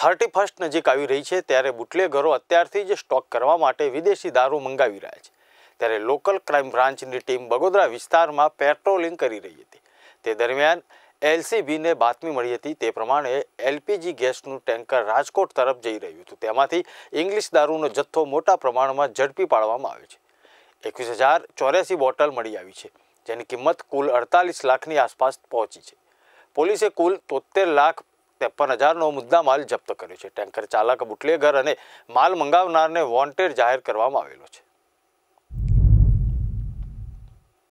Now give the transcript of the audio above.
thirty first નજીક આવી રહી છે ત્યારે બુટલેગરો અત્યારથી જ સ્ટોક કરવા માટે વિદેશી દારૂ મંગાવી રહ્યા છે ત્યારે લોકલ ક્રાઇમ બ્રાન્ચની ટીમ બગોદરા વિસ્તારમાં પેટ્રોલિંગ કરી રહી હતી તે દરમિયાન એલસીબીને બાતમી મળી હતી તે પ્રમાણે એલપીજી ગેસનું ટેન્કર રાજકોટ તરફ જઈ રહ્યું હતું તેમાંથી ઇંગ્લિશ દારૂનો જથ્થો મોટા પ્રમાણમાં ઝડપી પાડવામાં આવ્યો છે એકવીસ હજાર ચોર્યાસી બોટલ મળી આવી છે જેની કિંમત કુલ અડતાલીસ લાખની આસપાસ પહોંચી છે પોલીસે કુલ તોતેર લાખ ત્રેપન હજારનો મુદ્દા માલ જપ્ત કર્યો છે ટેન્કર ચાલક બુટલેઘર અને માલ મંગાવનારને વોન્ટેડ જાહેર કરવામાં આવેલો છે